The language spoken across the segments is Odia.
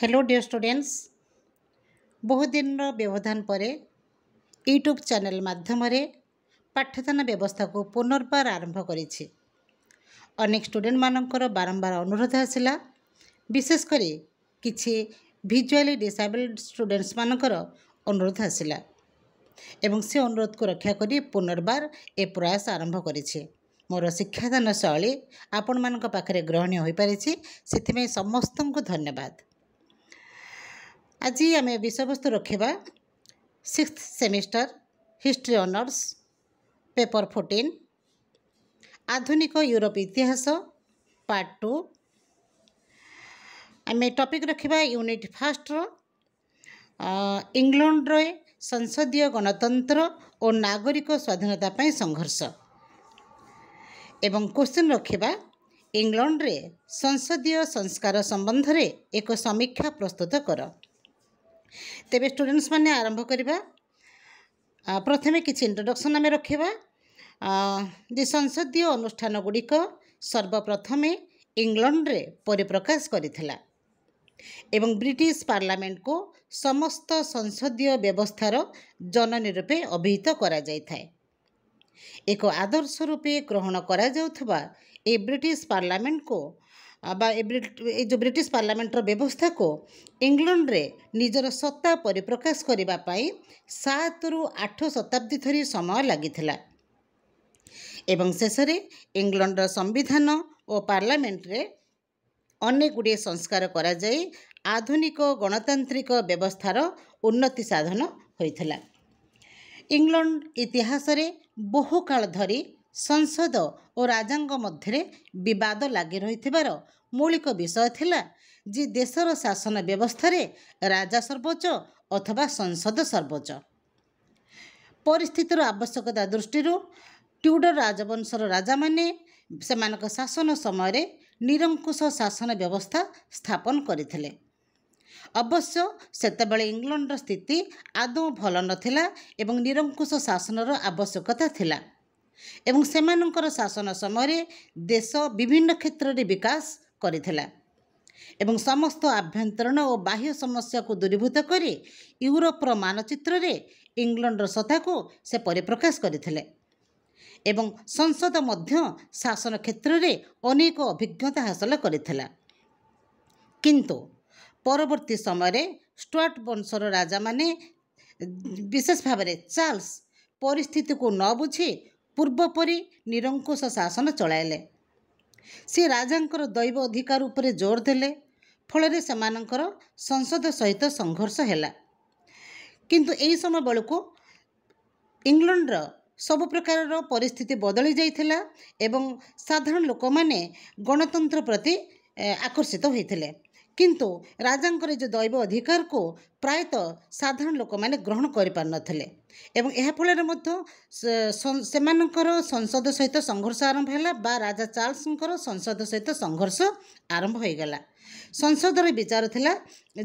ହ୍ୟାଲୋ ଡିୟର୍ ଷ୍ଟୁଡ଼େଣ୍ଟସ୍ ବହୁତ ଦିନର ବ୍ୟବଧାନ ପରେ ୟୁଟ୍ୟୁବ୍ ଚ୍ୟାନେଲ୍ ମାଧ୍ୟମରେ ପାଠଦାନ ବ୍ୟବସ୍ଥାକୁ ପୁନର୍ବାର ଆରମ୍ଭ କରିଛି ଅନେକ ଷ୍ଟୁଡେଣ୍ଟମାନଙ୍କର ବାରମ୍ବାର ଅନୁରୋଧ ଆସିଲା ବିଶେଷ କରି କିଛି ଭିଜୁଆଲି ଡିସାବିଲିଟି ଷ୍ଟୁଡେଣ୍ଟସ୍ମାନଙ୍କର ଅନୁରୋଧ ଆସିଲା ଏବଂ ସେ ଅନୁରୋଧକୁ ରକ୍ଷା କରି ପୁନର୍ବାର ଏ ପ୍ରୟାସ ଆରମ୍ଭ କରିଛି ମୋର ଶିକ୍ଷାଦାନ ଶୈଳୀ ଆପଣମାନଙ୍କ ପାଖରେ ଗ୍ରହଣୀୟ ହୋଇପାରିଛି ସେଥିପାଇଁ ସମସ୍ତଙ୍କୁ ଧନ୍ୟବାଦ ଆଜି ଆମେ ବିଷୟବସ୍ତୁ ରଖିବା sixth semester history honours paper fourteen ଆଧୁନିକ ୟୁରୋପ ଇତିହାସ ପାର୍ଟ ଟୁ ଆମେ ଟପିକ୍ ରଖିବା ୟୁନିଟ୍ ଫାଷ୍ଟର ଇଂଲଣ୍ଡର ସଂସଦୀୟ ଗଣତନ୍ତ୍ର ଓ ନାଗରିକ ସ୍ୱାଧୀନତା ପାଇଁ ସଂଘର୍ଷ ଏବଂ କୋଶ୍ଚିନ୍ ରଖିବା ଇଂଲଣ୍ଡରେ ସଂସଦୀୟ ସଂସ୍କାର ସମ୍ବନ୍ଧରେ ଏକ ସମୀକ୍ଷା ପ୍ରସ୍ତୁତ କର ତେବେ ଷ୍ଟୁଡେଣ୍ଟସ୍ମାନେ ଆରମ୍ଭ କରିବା ପ୍ରଥମେ କିଛି ଇଣ୍ଟ୍ରୋଡକ୍ସନ୍ ଆମେ ରଖିବା ଯେ ସଂସଦୀୟ ଅନୁଷ୍ଠାନଗୁଡ଼ିକ ସର୍ବପ୍ରଥମେ ଇଂଲଣ୍ଡରେ ପରିପ୍ରକାଶ କରିଥିଲା ଏବଂ ବ୍ରିଟିଶ ପାର୍ଲାମେଣ୍ଟକୁ ସମସ୍ତ ସଂସଦୀୟ ବ୍ୟବସ୍ଥାର ଜନନୀ ରୂପେ ଅଭିହିତ କରାଯାଇଥାଏ ଏକ ଆଦର୍ଶ ରୂପେ ଗ୍ରହଣ କରାଯାଉଥିବା ଏ ବ୍ରିଟିଶ ପାର୍ଲାମେଣ୍ଟକୁ ବା ଏ ଯେଉଁ ବ୍ରିଟିଶ ପାର୍ଲାମେଣ୍ଟର ବ୍ୟବସ୍ଥାକୁ ଇଂଲଣ୍ଡରେ ନିଜର ସତ୍ତା ପରିପ୍ରକାଶ କରିବା ପାଇଁ ସାତରୁ ଆଠ ଶତାବ୍ଦୀ ଧରି ସମୟ ଲାଗିଥିଲା ଏବଂ ଶେଷରେ ଇଂଲଣ୍ଡର ସମ୍ବିଧାନ ଓ ପାର୍ଲାମେଣ୍ଟରେ ଅନେକ ଗୁଡ଼ିଏ ସଂସ୍କାର କରାଯାଇ ଆଧୁନିକ ଗଣତାନ୍ତ୍ରିକ ବ୍ୟବସ୍ଥାର ଉନ୍ନତି ସାଧନ ହୋଇଥିଲା ଇଂଲଣ୍ଡ ଇତିହାସରେ ବହୁ କାଳ ଧରି ସଂସଦ ଓ ରାଜାଙ୍କ ମଧ୍ୟରେ ବିବାଦ ଲାଗି ରହିଥିବାର ମୌଳିକ ବିଷୟ ଥିଲା ଯେ ଦେଶର ଶାସନ ବ୍ୟବସ୍ଥାରେ ରାଜା ସର୍ବୋଚ୍ଚ ଅଥବା ସଂସଦ ସର୍ବୋଚ୍ଚ ପରିସ୍ଥିତିର ଆବଶ୍ୟକତା ଦୃଷ୍ଟିରୁ ଟ୍ୟୁଡର ରାଜବଂଶର ରାଜାମାନେ ସେମାନଙ୍କ ଶାସନ ସମୟରେ ନିରଙ୍କୁଶ ଶାସନ ବ୍ୟବସ୍ଥା ସ୍ଥାପନ କରିଥିଲେ ଅବଶ୍ୟ ସେତେବେଳେ ଇଂଲଣ୍ଡର ସ୍ଥିତି ଆଦୌ ଭଲ ନଥିଲା ଏବଂ ନିରଙ୍କୁଶ ଶାସନର ଆବଶ୍ୟକତା ଥିଲା ଏବଂ ସେମାନଙ୍କର ଶାସନ ସମୟରେ ଦେଶ ବିଭିନ୍ନ କ୍ଷେତ୍ରରେ ବିକାଶ କରିଥିଲା ଏବଂ ସମସ୍ତ ଆଭ୍ୟନ୍ତରୀଣ ଓ ବାହ୍ୟ ସମସ୍ୟାକୁ ଦୂରୀଭୂତ କରି ୟୁରୋପର ମାନଚିତ୍ରରେ ଇଂଲଣ୍ଡର ସତ୍ତାକୁ ସେ ପରିପ୍ରକାଶ କରିଥିଲେ ଏବଂ ସଂସଦ ମଧ୍ୟ ଶାସନ କ୍ଷେତ୍ରରେ ଅନେକ ଅଭିଜ୍ଞତା ହାସଲ କରିଥିଲା କିନ୍ତୁ ପରବର୍ତ୍ତୀ ସମୟରେ ଷ୍ଟୁଆର୍ଟ ବଂଶର ରାଜାମାନେ ବିଶେଷ ଭାବରେ ଚାର୍ଲସ ପରିସ୍ଥିତିକୁ ନ ବୁଝି ପୂର୍ବପରି ନିରଙ୍କୁଶ ଶାସନ ଚଳାଇଲେ ସେ ରାଜାଙ୍କର ଦୈବ ଅଧିକାର ଉପରେ ଜୋର ଦେଲେ ଫଳରେ ସେମାନଙ୍କର ସଂସଦ ସହିତ ସଂଘର୍ଷ ହେଲା କିନ୍ତୁ ଏହି ସମୟ ବେଳକୁ ଇଂଲଣ୍ଡର ସବୁ ପ୍ରକାରର ପରିସ୍ଥିତି ବଦଳି ଯାଇଥିଲା ଏବଂ ସାଧାରଣ ଲୋକମାନେ ଗଣତନ୍ତ୍ର ପ୍ରତି ଆକର୍ଷିତ ହୋଇଥିଲେ କିନ୍ତୁ ରାଜାଙ୍କର ଯେଉଁ ଦୈବ ଅଧିକାରକୁ ପ୍ରାୟତଃ ସାଧାରଣ ଲୋକମାନେ ଗ୍ରହଣ କରିପାରୁନଥିଲେ ଏବଂ ଏହା ଫଳରେ ମଧ୍ୟ ସେମାନଙ୍କର ସଂସଦ ସହିତ ସଂଘର୍ଷ ଆରମ୍ଭ ହେଲା ବା ରାଜା ଚାର୍ଲସଙ୍କର ସଂସଦ ସହିତ ସଂଘର୍ଷ ଆରମ୍ଭ ହୋଇଗଲା ସଂସଦର ବିଚାର ଥିଲା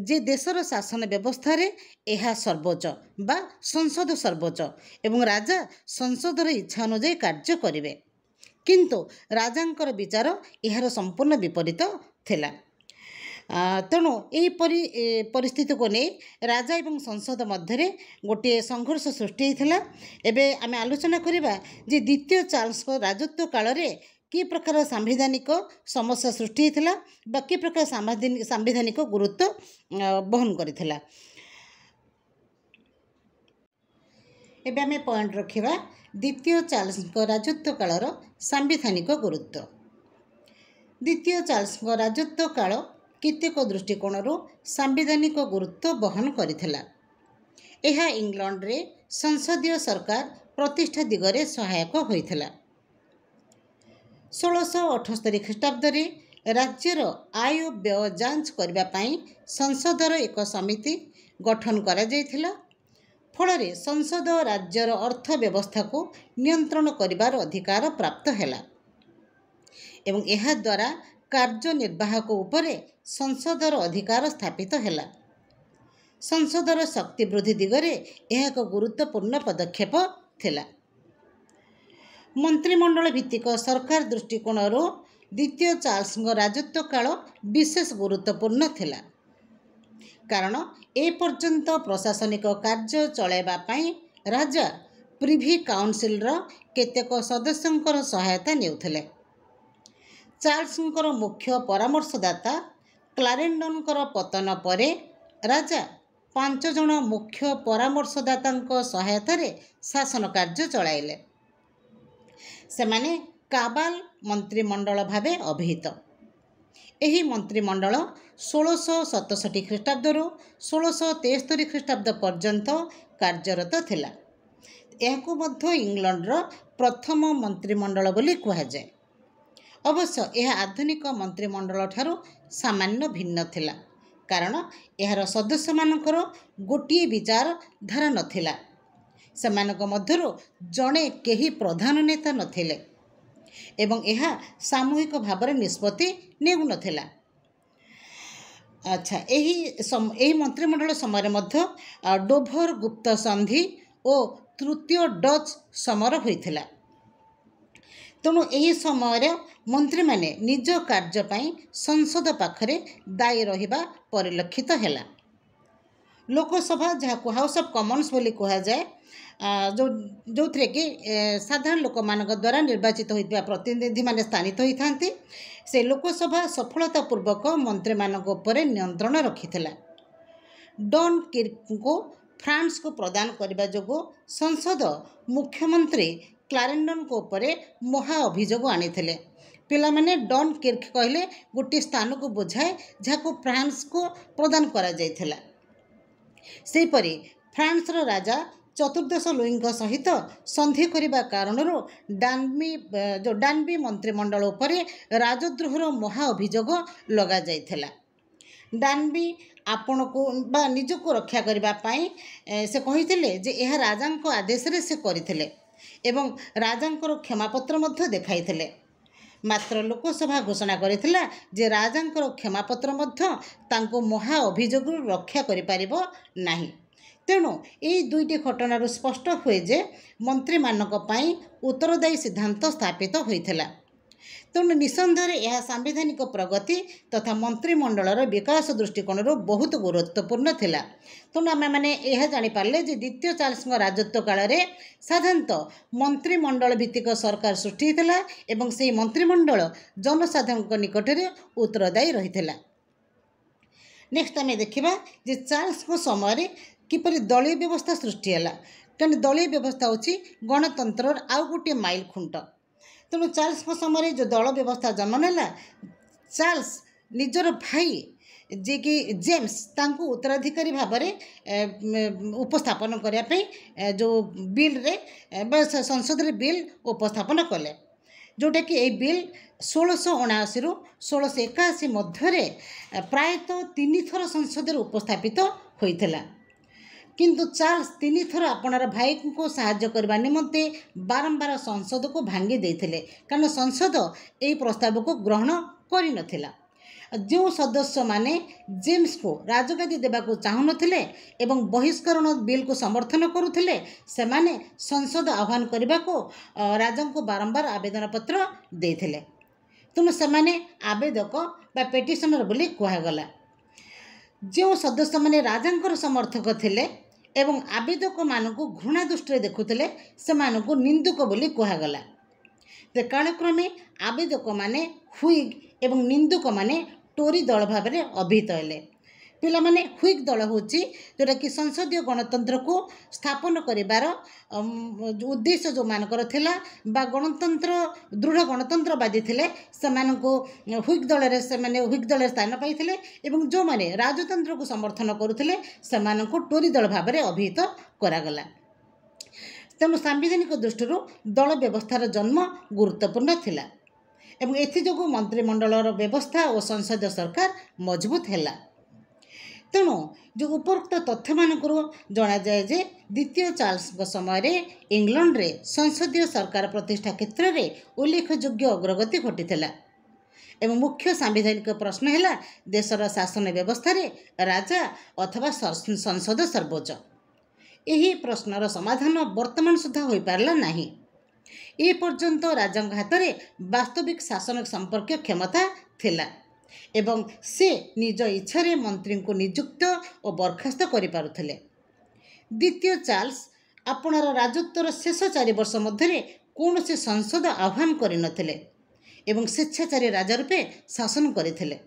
ଯେ ଦେଶର ଶାସନ ବ୍ୟବସ୍ଥାରେ ଏହା ସର୍ବୋଚ୍ଚ ବା ସଂସଦ ସର୍ବୋଚ୍ଚ ଏବଂ ରାଜା ସଂସଦର ଇଚ୍ଛା ଅନୁଯାୟୀ କାର୍ଯ୍ୟ କରିବେ କିନ୍ତୁ ରାଜାଙ୍କର ବିଚାର ଏହାର ସମ୍ପୂର୍ଣ୍ଣ ବିପରୀତ ଥିଲା ତେଣୁ ଏହିପରି ପରିସ୍ଥିତିକୁ ନେଇ ରାଜା ଏବଂ ସଂସଦ ମଧ୍ୟରେ ଗୋଟିଏ ସଂଘର୍ଷ ସୃଷ୍ଟି ହୋଇଥିଲା ଏବେ ଆମେ ଆଲୋଚନା କରିବା ଯେ ଦ୍ୱିତୀୟ ଚାର୍ଲସଙ୍କ ରାଜତ୍ୱ କାଳରେ କି ପ୍ରକାର ସାମ୍ବିଧାନିକ ସମସ୍ୟା ସୃଷ୍ଟି ହୋଇଥିଲା ବା କି ପ୍ରକାର ସାମ୍ବିଧାନିକ ଗୁରୁତ୍ୱ ବହନ କରିଥିଲା ଏବେ ଆମେ ପଏଣ୍ଟ ରଖିବା ଦ୍ୱିତୀୟ ଚାର୍ଲସଙ୍କ ରାଜତ୍ୱ କାଳର ସାମ୍ବିଧାନିକ ଗୁରୁତ୍ୱ ଦ୍ୱିତୀୟ ଚାର୍ଲସଙ୍କ ରାଜତ୍ୱ କାଳ କେତେକ ଦୃଷ୍ଟିକୋଣରୁ ସାମ୍ବିଧାନିକ ଗୁରୁତ୍ୱ ବହନ କରିଥିଲା ଏହା ଇଂଲଣ୍ଡରେ ସଂସଦୀୟ ସରକାର ପ୍ରତିଷ୍ଠା ଦିଗରେ ସହାୟକ ହୋଇଥିଲା ଷୋହଳଶହ ଅଠସ୍ତରୀ ଖ୍ରୀଷ୍ଟାବ୍ଦରେ ରାଜ୍ୟର ଆୟ ବ୍ୟୟ ଯାଞ୍ଚ କରିବା ପାଇଁ ସଂସଦର ଏକ ସମିତି ଗଠନ କରାଯାଇଥିଲା ଫଳରେ ସଂସଦ ରାଜ୍ୟର ଅର୍ଥ ବ୍ୟବସ୍ଥାକୁ ନିୟନ୍ତ୍ରଣ କରିବାର ଅଧିକାର ପ୍ରାପ୍ତ ହେଲା ଏବଂ ଏହାଦ୍ୱାରା କାର୍ଯ୍ୟନିର୍ବାହକ ଉପରେ ସଂସଦର ଅଧିକାର ସ୍ଥାପିତ ହେଲା ସଂସଦର ଶକ୍ତି ବୃଦ୍ଧି ଦିଗରେ ଏହା ଏକ ଗୁରୁତ୍ୱପୂର୍ଣ୍ଣ ପଦକ୍ଷେପ ଥିଲା ମନ୍ତ୍ରିମଣ୍ଡଳ ଭିତ୍ତିକ ସରକାର ଦୃଷ୍ଟିକୋଣରୁ ଦ୍ୱିତୀୟ ଚାର୍ଲସଙ୍କ ରାଜତ୍ୱ କାଳ ବିଶେଷ ଗୁରୁତ୍ୱପୂର୍ଣ୍ଣ ଥିଲା କାରଣ ଏପର୍ଯ୍ୟନ୍ତ ପ୍ରଶାସନିକ କାର୍ଯ୍ୟ ଚଳାଇବା ପାଇଁ ରାଜା ପ୍ରିଭି କାଉନସିଲ୍ର କେତେକ ସଦସ୍ୟଙ୍କର ସହାୟତା ନେଉଥିଲେ ଚାର୍ଲସଙ୍କର ମୁଖ୍ୟ ପରାମର୍ଶଦାତା କ୍ଲାରେଣ୍ଡନଙ୍କର ପତନ ପରେ ରାଜା ପାଞ୍ଚ ଜଣ ମୁଖ୍ୟ ପରାମର୍ଶଦାତାଙ୍କ ସହାୟତାରେ ଶାସନ କାର୍ଯ୍ୟ ଚଳାଇଲେ ସେମାନେ କାବାଲ ମନ୍ତ୍ରୀମଣ୍ଡଳ ଭାବେ ଅଭିହିତ ଏହି ମନ୍ତ୍ରୀମଣ୍ଡଳ ଷୋଳଶହ ସତଷଠି ଖ୍ରୀଷ୍ଟାବ୍ଦରୁ ଷୋଳଶହ ତେସ୍ତରୀ ଖ୍ରୀଷ୍ଟାବ୍ଦ ପର୍ଯ୍ୟନ୍ତ କାର୍ଯ୍ୟରତ ଥିଲା ଏହାକୁ ମଧ୍ୟ ଇଂଲଣ୍ଡର ପ୍ରଥମ ମନ୍ତ୍ରୀମଣ୍ଡଳ ବୋଲି କୁହାଯାଏ ଅବଶ୍ୟ ଏହା ଆଧୁନିକ ମନ୍ତ୍ରିମଣ୍ଡଳ ଠାରୁ ସାମାନ୍ୟ ଭିନ୍ନ ଥିଲା କାରଣ ଏହାର ସଦସ୍ୟମାନଙ୍କର ଗୋଟିଏ ବିଚାରଧାରା ନଥିଲା ସେମାନଙ୍କ ମଧ୍ୟରୁ ଜଣେ କେହି ପ୍ରଧାନ ନେତା ନଥିଲେ ଏବଂ ଏହା ସାମୂହିକ ଭାବରେ ନିଷ୍ପତ୍ତି ନେଉନଥିଲା ଆଚ୍ଛା ଏହି ଏହି ମନ୍ତ୍ରିମଣ୍ଡଳ ସମୟରେ ମଧ୍ୟ ଡୋଭର ଗୁପ୍ତ ସନ୍ଧି ଓ ତୃତୀୟ ଡଚ୍ ସମର ହୋଇଥିଲା ତେଣୁ ଏହି ସମୟରେ ମନ୍ତ୍ରୀମାନେ ନିଜ କାର୍ଯ୍ୟ ପାଇଁ ସଂସଦ ପାଖରେ ଦାୟୀ ରହିବା ପରିଲକ୍ଷିତ ହେଲା ଲୋକସଭା ଯାହାକୁ ହାଉସ୍ ଅଫ୍ କମନ୍ସ ବୋଲି କୁହାଯାଏ ଯେଉଁ ଯେଉଁଥିରେ କି ସାଧାରଣ ଲୋକମାନଙ୍କ ଦ୍ୱାରା ନିର୍ବାଚିତ ହୋଇଥିବା ପ୍ରତିନିଧିମାନେ ସ୍ଥାନିତ ହୋଇଥାନ୍ତି ସେ ଲୋକସଭା ସଫଳତା ପୂର୍ବକ ମନ୍ତ୍ରୀମାନଙ୍କ ଉପରେ ନିୟନ୍ତ୍ରଣ ରଖିଥିଲା ଡନ୍ କିର୍କଙ୍କୁ ଫ୍ରାନ୍ସକୁ ପ୍ରଦାନ କରିବା ଯୋଗୁଁ ସଂସଦ ମୁଖ୍ୟମନ୍ତ୍ରୀ କ୍ଲାରେଣ୍ଡନଙ୍କ ଉପରେ ମହା ଅଭିଯୋଗ ଆଣିଥିଲେ ପିଲାମାନେ ଡନ୍ କିର୍କ କହିଲେ ଗୋଟିଏ ସ୍ଥାନକୁ ବୁଝାଏ ଯାହାକୁ ଫ୍ରାନ୍ସକୁ ପ୍ରଦାନ କରାଯାଇଥିଲା ସେହିପରି ଫ୍ରାନ୍ସର ରାଜା ଚତୁର୍ଦ୍ଦଶ ଲୁଇଙ୍କ ସହିତ ସନ୍ଧି କରିବା କାରଣରୁ ଡାନ୍ବି ଯେଉଁ ଡାନ୍ବି ମନ୍ତ୍ରିମଣ୍ଡଳ ଉପରେ ରାଜଦ୍ରୋହର ମହା ଅଭିଯୋଗ ଲଗାଯାଇଥିଲା ଡାନ୍ବି ଆପଣଙ୍କୁ ବା ନିଜକୁ ରକ୍ଷା କରିବା ପାଇଁ ସେ କହିଥିଲେ ଯେ ଏହା ରାଜାଙ୍କ ଆଦେଶରେ ସେ କରିଥିଲେ ଏବଂ ରାଜାଙ୍କର କ୍ଷମାପତ୍ର ମଧ୍ୟ ଦେଖାଇଥିଲେ ମାତ୍ର ଲୋକସଭା ଘୋଷଣା କରିଥିଲା ଯେ ରାଜାଙ୍କର କ୍ଷମାପତ୍ର ମଧ୍ୟ ତାଙ୍କୁ ମହା ଅଭିଯୋଗରୁ ରକ୍ଷା କରିପାରିବ ନାହିଁ ତେଣୁ ଏହି ଦୁଇଟି ଘଟଣାରୁ ସ୍ପଷ୍ଟ ହୁଏ ଯେ ମନ୍ତ୍ରୀମାନଙ୍କ ପାଇଁ ଉତ୍ତରଦାୟୀ ସିଦ୍ଧାନ୍ତ ସ୍ଥାପିତ ହୋଇଥିଲା ତେଣୁ ନିଃସନ୍ଦେହରେ ଏହା ସାମ୍ବିଧାନିକ ପ୍ରଗତି ତଥା ମନ୍ତ୍ରିମଣ୍ଡଳର ବିକାଶ ଦୃଷ୍ଟିକୋଣରୁ ବହୁତ ଗୁରୁତ୍ୱପୂର୍ଣ୍ଣ ଥିଲା ତେଣୁ ଆମେମାନେ ଏହା ଜାଣିପାରିଲେ ଯେ ଦ୍ୱିତୀୟ ଚାର୍ଲସଙ୍କ ରାଜତ୍ୱ କାଳରେ ସାଧାରଣତଃ ମନ୍ତ୍ରିମଣ୍ଡଳ ଭିତ୍ତିକ ସରକାର ସୃଷ୍ଟି ହୋଇଥିଲା ଏବଂ ସେହି ମନ୍ତ୍ରିମଣ୍ଡଳ ଜନସାଧାରଣଙ୍କ ନିକଟରେ ଉତ୍ତରଦାୟୀ ରହିଥିଲା ନେକ୍ସଟ ଆମେ ଦେଖିବା ଯେ ଚାର୍ଲସଙ୍କ ସମୟରେ କିପରି ଦଳୀୟ ବ୍ୟବସ୍ଥା ସୃଷ୍ଟି ହେଲା କାରଣ ଦଳୀୟ ବ୍ୟବସ୍ଥା ହେଉଛି ଗଣତନ୍ତ୍ରର ଆଉ ଗୋଟିଏ ମାଇଲ ଖୁଣ୍ଟ ତେଣୁ ଚାର୍ଲ୍ସଙ୍କ ସମୟରେ ଯେଉଁ ଦଳ ବ୍ୟବସ୍ଥା ଜନ୍ମ ନେଲା ଚାର୍ଲ୍ସ ନିଜର ଭାଇ ଯିଏକି ଜେମ୍ସ ତାଙ୍କୁ ଉତ୍ତରାଧିକାରୀ ଭାବରେ ଉପସ୍ଥାପନ କରିବା ପାଇଁ ଯେଉଁ ବିଲ୍ରେ ବା ସଂସଦରେ ବିଲ୍ ଉପସ୍ଥାପନ କଲେ ଯେଉଁଟାକି ଏଇ ବିଲ୍ ଷୋହଳଶହ ଅଣାଅଶୀରୁ ଷୋହଳଶହ ଏକାଅଶୀ ମଧ୍ୟରେ ପ୍ରାୟତଃ ତିନିଥର ସଂସଦରେ ଉପସ୍ଥାପିତ ହୋଇଥିଲା କିନ୍ତୁ ଚାର୍ଲ୍ସ ତିନିଥର ଆପଣାର ଭାଇଙ୍କୁ ସାହାଯ୍ୟ କରିବା ନିମନ୍ତେ ବାରମ୍ବାର ସଂସଦକୁ ଭାଙ୍ଗି ଦେଇଥିଲେ କାରଣ ସଂସଦ ଏହି ପ୍ରସ୍ତାବକୁ ଗ୍ରହଣ କରିନଥିଲା ଯେଉଁ ସଦସ୍ୟମାନେ ଜେମ୍ସକୁ ରାଜଗାଦି ଦେବାକୁ ଚାହୁଁନଥିଲେ ଏବଂ ବହିଷ୍କରଣ ବିଲ୍କୁ ସମର୍ଥନ କରୁଥିଲେ ସେମାନେ ସଂସଦ ଆହ୍ୱାନ କରିବାକୁ ରାଜାଙ୍କୁ ବାରମ୍ବାର ଆବେଦନପତ୍ର ଦେଇଥିଲେ ତେଣୁ ସେମାନେ ଆବେଦକ ବା ପେଟିସନର ବୋଲି କୁହାଗଲା ଯେଉଁ ସଦସ୍ୟମାନେ ରାଜାଙ୍କର ସମର୍ଥକ ଥିଲେ ଏବଂ ଆବେଦକମାନଙ୍କୁ ଘୃଣା ଦୃଷ୍ଟିରେ ଦେଖୁଥିଲେ ସେମାନଙ୍କୁ ନିନ୍ଦୁକ ବୋଲି କୁହାଗଲା ତେ କାଳକ୍ରମେ ଆବେଦକମାନେ ହୁଇଗ୍ ଏବଂ ନିନ୍ଦୁକମାନେ ଟୋରି ଦଳ ଭାବରେ ଅଭିହିତ ହେଲେ ପିଲାମାନେ ହ୍ୱିକ୍ ଦଳ ହେଉଛି ଯେଉଁଟାକି ସଂସଦୀୟ ଗଣତନ୍ତ୍ରକୁ ସ୍ଥାପନ କରିବାର ଉଦ୍ଦେଶ୍ୟ ଯେଉଁମାନଙ୍କର ଥିଲା ବା ଗଣତନ୍ତ୍ର ଦୃଢ଼ ଗଣତନ୍ତ୍ରବାଦୀ ଥିଲେ ସେମାନଙ୍କୁ ହ୍ୱିକ୍ ଦଳରେ ସେମାନେ ହ୍ୱିକ୍ ଦଳରେ ସ୍ଥାନ ପାଇଥିଲେ ଏବଂ ଯେଉଁମାନେ ରାଜତନ୍ତ୍ରକୁ ସମର୍ଥନ କରୁଥିଲେ ସେମାନଙ୍କୁ ଟୋରି ଦଳ ଭାବରେ ଅଭିହିତ କରାଗଲା ତେଣୁ ସାମ୍ବିଧାନିକ ଦୃଷ୍ଟିରୁ ଦଳ ବ୍ୟବସ୍ଥାର ଜନ୍ମ ଗୁରୁତ୍ୱପୂର୍ଣ୍ଣ ଥିଲା ଏବଂ ଏଥିଯୋଗୁଁ ମନ୍ତ୍ରିମଣ୍ଡଳର ବ୍ୟବସ୍ଥା ଓ ସଂସଦୀୟ ସରକାର ମଜବୁତ ହେଲା ତେଣୁ ଯେଉଁ ଉପରୋକ୍ତ ତଥ୍ୟମାନଙ୍କରୁ ଜଣାଯାଏ ଯେ ଦ୍ୱିତୀୟ ଚାର୍ଲସଙ୍କ ସମୟରେ ଇଂଲଣ୍ଡରେ ସଂସଦୀୟ ସରକାର ପ୍ରତିଷ୍ଠା କ୍ଷେତ୍ରରେ ଉଲ୍ଲେଖଯୋଗ୍ୟ ଅଗ୍ରଗତି ଘଟିଥିଲା ଏବଂ ମୁଖ୍ୟ ସାମ୍ବିଧାନିକ ପ୍ରଶ୍ନ ହେଲା ଦେଶର ଶାସନ ବ୍ୟବସ୍ଥାରେ ରାଜା ଅଥବା ସଂସଦ ସର୍ବୋଚ୍ଚ ଏହି ପ୍ରଶ୍ନର ସମାଧାନ ବର୍ତ୍ତମାନ ସୁଦ୍ଧା ହୋଇପାରିଲା ନାହିଁ ଏ ପର୍ଯ୍ୟନ୍ତ ରାଜାଙ୍କ ହାତରେ ବାସ୍ତବିକ ଶାସନ ସମ୍ପର୍କୀୟ କ୍ଷମତା ଥିଲା ଏବଂ ସେ ନିଜ ଇଚ୍ଛାରେ ମନ୍ତ୍ରୀଙ୍କୁ ନିଯୁକ୍ତ ଓ ବରଖାସ୍ତ କରିପାରୁଥିଲେ ଦ୍ୱିତୀୟ ଚାର୍ଲସ ଆପଣଙ୍କ ରାଜତ୍ୱର ଶେଷ ଚାରିବର୍ଷ ମଧ୍ୟରେ କୌଣସି ସଂସଦ ଆହ୍ୱାନ କରିନଥିଲେ ଏବଂ ସ୍ୱେଚ୍ଛାଚାରୀ ରାଜା ରୂପେ ଶାସନ କରିଥିଲେ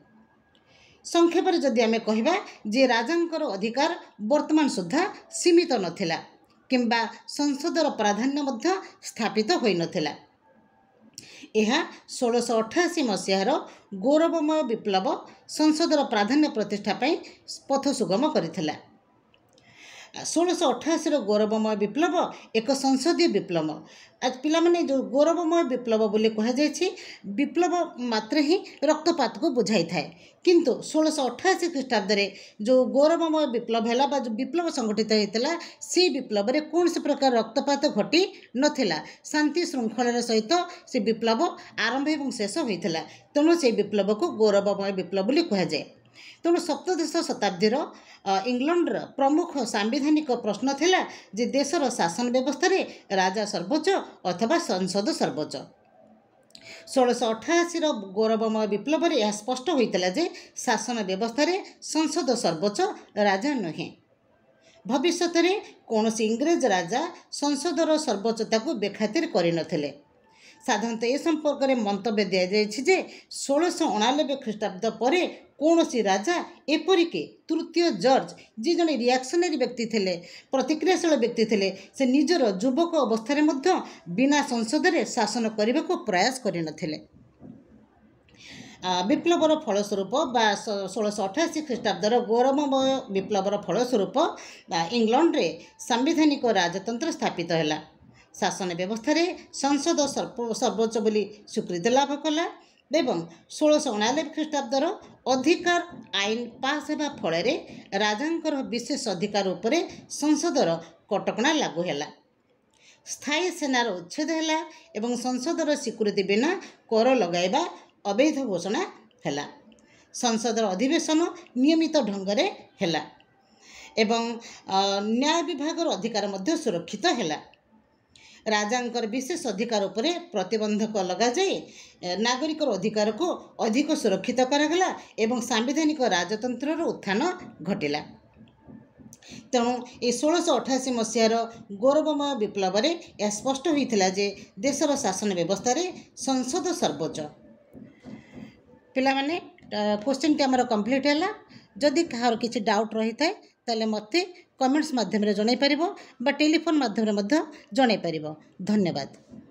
ସଂକ୍ଷେପରେ ଯଦି ଆମେ କହିବା ଯେ ରାଜାଙ୍କର ଅଧିକାର ବର୍ତ୍ତମାନ ସୁଦ୍ଧା ସୀମିତ ନଥିଲା କିମ୍ବା ସଂସଦର ପ୍ରାଧାନ୍ୟ ମଧ୍ୟ ସ୍ଥାପିତ ହୋଇନଥିଲା ଏହା ଷୋଳଶହ ଅଠାଅଶୀ ମସିହାର ଗୌରବମୟ ବିପ୍ଳବ ସଂସଦର ପ୍ରାଧାନ୍ୟ ପ୍ରତିଷ୍ଠା ପାଇଁ ପଥ ସୁଗମ କରିଥିଲା ଷୋହଳଶହ ଅଠାଅଶୀର ଗୌରବମୟ ବିପ୍ଳବ ଏକ ସଂସଦୀୟ ବିପ୍ଳବ ଆଜି ପିଲାମାନେ ଯେଉଁ ଗୌରବମୟ ବିପ୍ଳବ ବୋଲି କୁହାଯାଇଛି ବିପ୍ଳବ ମାତ୍ର ହିଁ ରକ୍ତପାତକୁ ବୁଝାଇଥାଏ କିନ୍ତୁ ଷୋହଳଶହ ଅଠାଅଶୀ ଖ୍ରୀଷ୍ଟାବ୍ଦରେ ଯେଉଁ ଗୌରବମୟ ବିପ୍ଳବ ହେଲା ବା ଯେଉଁ ବିପ୍ଳବ ସଂଗଠିତ ହୋଇଥିଲା ସେଇ ବିପ୍ଳବରେ କୌଣସି ପ୍ରକାର ରକ୍ତପାତ ଘଟି ନଥିଲା ଶାନ୍ତି ଶୃଙ୍ଖଳାର ସହିତ ସେ ବିପ୍ଳବ ଆରମ୍ଭ ଏବଂ ଶେଷ ହୋଇଥିଲା ତେଣୁ ସେହି ବିପ୍ଳବକୁ ଗୌରବମୟ ବିପ୍ଳବ ବୋଲି କୁହାଯାଏ ତେଣୁ ସପ୍ତଦଶ ଶତାବ୍ଦୀର ଇଂଲଣ୍ଡର ପ୍ରମୁଖ ସାମ୍ବିଧାନିକ ପ୍ରଶ୍ନ ଥିଲା ଯେ ଦେଶର ଶାସନ ବ୍ୟବସ୍ଥାରେ ରାଜା ସର୍ବୋଚ୍ଚ ଅଥବା ସଂସଦ ସର୍ବୋଚ୍ଚ ଷୋଳଶହ ଅଠାଅଶୀର ଗୌରବମୟ ବିପ୍ଲବରେ ଏହା ସ୍ପଷ୍ଟ ହୋଇଥିଲା ଯେ ଶାସନ ବ୍ୟବସ୍ଥାରେ ସଂସଦ ସର୍ବୋଚ୍ଚ ରାଜା ନୁହେଁ ଭବିଷ୍ୟତରେ କୌଣସି ଇଂରେଜ ରାଜା ସଂସଦର ସର୍ବୋଚ୍ଚତାକୁ ବେଖାତିର କରିନଥିଲେ ସାଧାରଣତଃ ଏ ସମ୍ପର୍କରେ ମନ୍ତବ୍ୟ ଦିଆଯାଇଛି ଯେ ଷୋଳଶହ ଅଣାନବେ ଖ୍ରୀଷ୍ଟାବ୍ଦ ପରେ କୌଣସି ରାଜା ଏପରିକି ତୃତୀୟ ଜର୍ଜ ଯିଏ ଜଣେ ରିଆକ୍ସନାରୀ ବ୍ୟକ୍ତି ଥିଲେ ପ୍ରତିକ୍ରିୟାଶୀଳ ବ୍ୟକ୍ତି ଥିଲେ ସେ ନିଜର ଯୁବକ ଅବସ୍ଥାରେ ମଧ୍ୟ ବିନା ସଂସଦରେ ଶାସନ କରିବାକୁ ପ୍ରୟାସ କରିନଥିଲେ ବିପ୍ଲବର ଫଳସ୍ୱରୂପ ବା ଷୋହଳଶହ ଅଠାଅଶୀ ଖ୍ରୀଷ୍ଟାବ୍ଦର ଗୌରବମୟ ବିପ୍ଲବର ଫଳସ୍ୱରୂପ ଇଂଲଣ୍ଡରେ ସାମ୍ବିଧାନିକ ରାଜତନ୍ତ୍ର ସ୍ଥାପିତ ହେଲା ଶାସନ ବ୍ୟବସ୍ଥାରେ ସଂସଦ ସର୍ବୋଚ୍ଚ ବୋଲି ସ୍ୱୀକୃତି ଲାଭ କଲା ଏବଂ ଷୋହଳଶହ ଅଣାନବେ ଖ୍ରୀଷ୍ଟାବ୍ଦର ଅଧିକାର ଆଇନ ପାସ୍ ହେବା ଫଳରେ ରାଜାଙ୍କର ବିଶେଷ ଅଧିକାର ଉପରେ ସଂସଦର କଟକଣା ଲାଗୁ ହେଲା ସ୍ଥାୟୀ ସେନାର ଉଚ୍ଛେଦ ହେଲା ଏବଂ ସଂସଦର ସ୍ୱୀକୃତି ବିନା କର ଲଗାଇବା ଅବୈଧ ଘୋଷଣା ହେଲା ସଂସଦର ଅଧିବେଶନ ନିୟମିତ ଢଙ୍ଗରେ ହେଲା ଏବଂ ନ୍ୟାୟ ବିଭାଗର ଅଧିକାର ମଧ୍ୟ ସୁରକ୍ଷିତ ହେଲା ରାଜାଙ୍କର ବିଶେଷ ଅଧିକାର ଉପରେ ପ୍ରତିବନ୍ଧକ ଲଗାଯାଇ ନାଗରିକର ଅଧିକାରକୁ ଅଧିକ ସୁରକ୍ଷିତ କରାଗଲା ଏବଂ ସାମ୍ବିଧାନିକ ରାଜତନ୍ତ୍ରର ଉତ୍ଥାନ ଘଟିଲା ତେଣୁ ଏ ଷୋହଳଶହ ଅଠାଅଶୀ ମସିହାର ଗୌରବମୟ ବିପ୍ଲବରେ ଏହା ସ୍ପଷ୍ଟ ହୋଇଥିଲା ଯେ ଦେଶର ଶାସନ ବ୍ୟବସ୍ଥାରେ ସଂସଦ ସର୍ବୋଚ୍ଚ ପିଲାମାନେ କୋଶ୍ଚିନ୍ଟି ଆମର କମ୍ପ୍ଲିଟ୍ ହେଲା ଯଦି କାହାର କିଛି ଡାଉଟ୍ ରହିଥାଏ ତାହେଲେ ମୋତେ କମେଣ୍ଟସ୍ ମାଧ୍ୟମରେ ଜଣାଇପାରିବ ବା ଟେଲିଫୋନ୍ ମାଧ୍ୟମରେ ମଧ୍ୟ ଜଣାଇପାରିବ ଧନ୍ୟବାଦ